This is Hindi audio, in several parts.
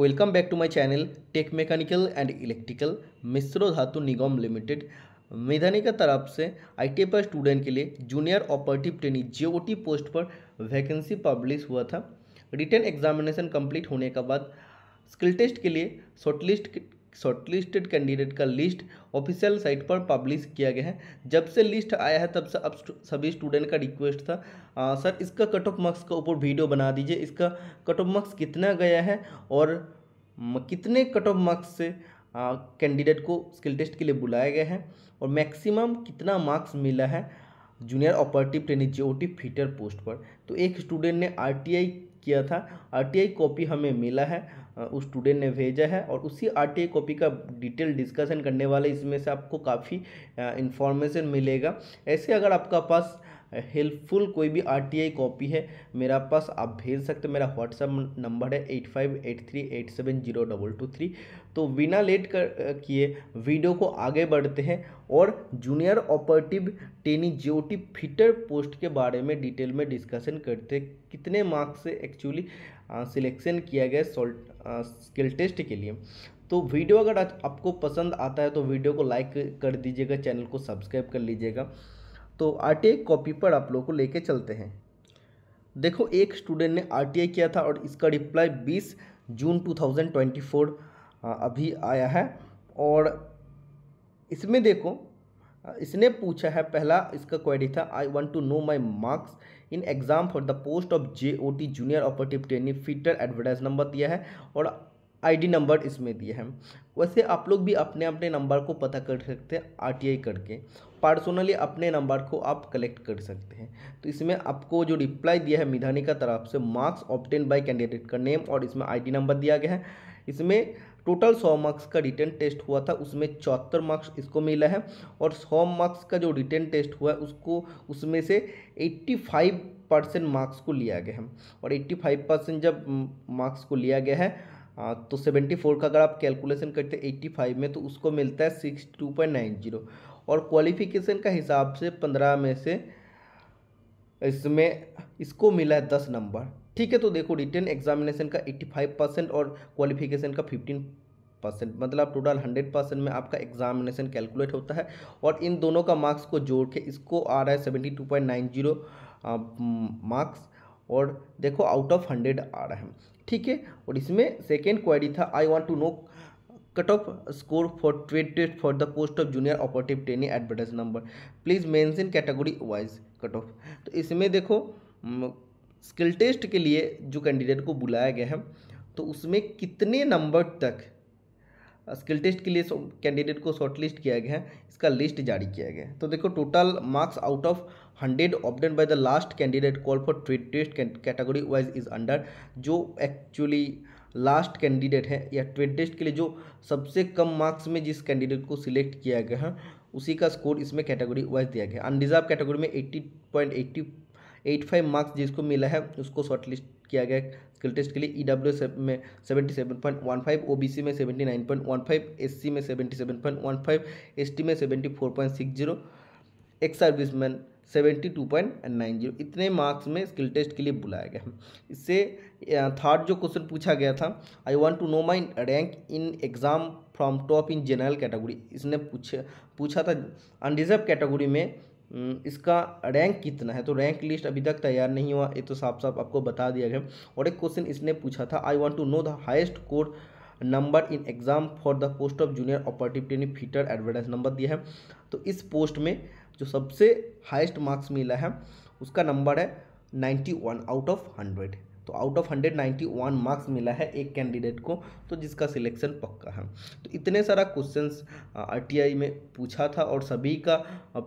welcome back to my channel tech mechanical and electrical Mishra Dhatu Nigam limited मेधानी का तरफ से आई टी आई स्टूडेंट के लिए junior operative training JOT post पर वैकेंसी पब्लिश हुआ था रिटर्न एग्जामिनेशन कंप्लीट होने के बाद स्किल टेस्ट के लिए शॉर्टलिस्ट शॉर्टलिस्टेड कैंडिडेट का लिस्ट ऑफिशियल साइट पर पब्लिश किया गया है जब से लिस्ट आया है तब से अब सभी स्टूडेंट का रिक्वेस्ट था आ, सर इसका कट ऑफ मार्क्स का ऊपर वीडियो बना दीजिए इसका कट ऑफ मार्क्स कितना गया है और कितने कट ऑफ मार्क्स से कैंडिडेट को स्किल टेस्ट के लिए बुलाया गया है और मैक्सिमम कितना मार्क्स मिला है junior operative training J fitter post पर तो एक स्टूडेंट ने आई किया था आई कॉपी हमें मिला है उस स्टूडेंट ने भेजा है और उसी आर टी कॉपी का डिटेल डिस्कशन करने वाले इसमें से आपको काफ़ी इंफॉर्मेशन मिलेगा ऐसे अगर आपका पास हेल्पफुल कोई भी आर टी आई कॉपी है मेरा पास आप भेज सकते मेरा व्हाट्सअप नंबर है eight five eight three eight seven zero double two three तो बिना लेट कर किए वीडियो को आगे बढ़ते हैं और junior operative trainee JOT fitter post के बारे में डिटेल में डिस्कशन करते कितने मार्क्स से एक्चुअली सिलेक्शन किया गया सॉल्ट स्किल टेस्ट के लिए तो वीडियो अगर आपको पसंद आता है तो वीडियो को लाइक कर दीजिएगा चैनल को सब्सक्राइब कर लीजिएगा तो आर कॉपी पर आप लोगों को लेके चलते हैं देखो एक स्टूडेंट ने आर किया था और इसका रिप्लाई 20 जून 2024 अभी आया है और इसमें देखो इसने पूछा है पहला इसका क्वेरी था I want to know my marks in exam for the post of J O T junior operative training fitter advertise number दिया है और आईडी नंबर इसमें दिया है वैसे आप लोग भी अपने अपने नंबर को पता कर सकते हैं आरटीआई करके पर्सनली अपने नंबर को आप कलेक्ट कर सकते हैं तो इसमें आपको जो रिप्लाई दिया है मिधानी का तरफ से मार्क्स ऑप्टेन बाय कैंडिडेट का नेम और इसमें आईडी नंबर दिया गया है इसमें टोटल सौ मार्क्स का रिटर्न टेस्ट हुआ था उसमें चौहत्तर मार्क्स इसको मिला है और सौ मार्क्स का जो रिटर्न टेस्ट हुआ है उसको उसमें से एट्टी फाइव परसेंट मार्क्स को लिया गया है और एट्टी फाइव परसेंट जब मार्क्स को लिया गया है तो सेवेंटी फोर का अगर आप कैलकुलेशन करते हैं एट्टी फाइव में तो उसको मिलता है six two point nine zero और क्वालिफिकेशन का हिसाब से पंद्रह में से इसमें इसको मिला है दस नंबर ठीक है तो देखो रिटर्न एग्जामिनेशन का एट्टी फाइव परसेंट और क्वालिफिकेशन का फिफ्टीन परसेंट मतलब टोटल हंड्रेड परसेंट में आपका एग्जामिनेशन कैलकुलेट होता है और इन दोनों का मार्क्स को जोड़ के इसको आ रहा है seventy two point nine zero marks और देखो आउट ऑफ हंड्रेड आ रहा है ठीक है और इसमें सेकेंड क्वारी था I want to know cut off score for twenty four the post of junior operative training advertise number please mention category wise cut off तो इसमें देखो स्किल टेस्ट के लिए जो कैंडिडेट को बुलाया गया है तो उसमें कितने नंबर तक स्किल टेस्ट के लिए कैंडिडेट को शॉर्टलिस्ट किया गया है इसका लिस्ट जारी किया गया है तो देखो total marks out of hundred obtained by the last candidate call for trade test category wise is under जो एक्चुअली लास्ट कैंडिडेट है या ट्वेट टेस्ट के लिए जो सबसे कम मार्क्स में जिस कैंडिडेट को सिलेक्ट किया गया है उसी का स्कोर इसमें कैटेगरी वाइज दिया गया अनडिज़र्व कैटेगरी में eighty point eighty eight five marks जिसको मिला है उसको शॉर्टलिस्ट किया गया स्किल टेस्ट के लिए ई e डब्ल्यू में seventy seven point one five O B C में seventy nine point one five S C में seventy seven point one five S T में seventy four point six zero ex serviceman seventy two point nine zero इतने मार्क्स में स्किल टेस्ट के लिए बुलाया गया है इससे थर्ड जो क्वेश्चन पूछा गया था I want to know my rank in exam from top in general category इसने पूछ पूछा था अनडिज़र्व कैटेगरी में इसका रैंक कितना है तो रैंक लिस्ट अभी तक तैयार नहीं हुआ ये तो साफ साफ आपको बता दिया गया और एक क्वेश्चन इसने पूछा था I want to know the highest score number in exam for the post of junior operative training fitter advertise number दिया है तो इस पोस्ट में जो सबसे हाइस्ट मार्क्स मिला है उसका नंबर है ninety one out of hundred तो out of hundred ninety one marks मिला है एक कैंडिडेट को तो जिसका सिलेक्शन पक्का है तो इतने सारा क्वेश्चन आर में पूछा था और सभी का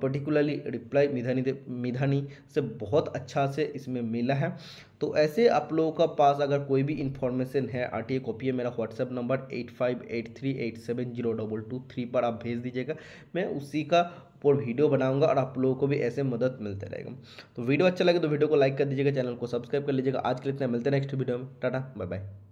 पर्टिकुलरली रिप्लाई मिधानी मिधानी से बहुत अच्छा से इसमें मिला है तो ऐसे आप लोगों का पास अगर कोई भी इन्फॉर्मेशन है आर टी कॉपी है मेरा WhatsApp number eight five eight three eight seven zero double two three पर आप भेज दीजिएगा मैं उसी का पूरा वीडियो बनाऊंगा और आप लोगों को भी ऐसे मदद मिलते रहेगा तो वीडियो अच्छा लगे तो वीडियो को लाइक कर दीजिएगा चैनल को सब्सक्राइब कर लीजिएगा आज के लिए इतना मिलते हैं नेक्स्ट वीडियो में टाटा बाय बाय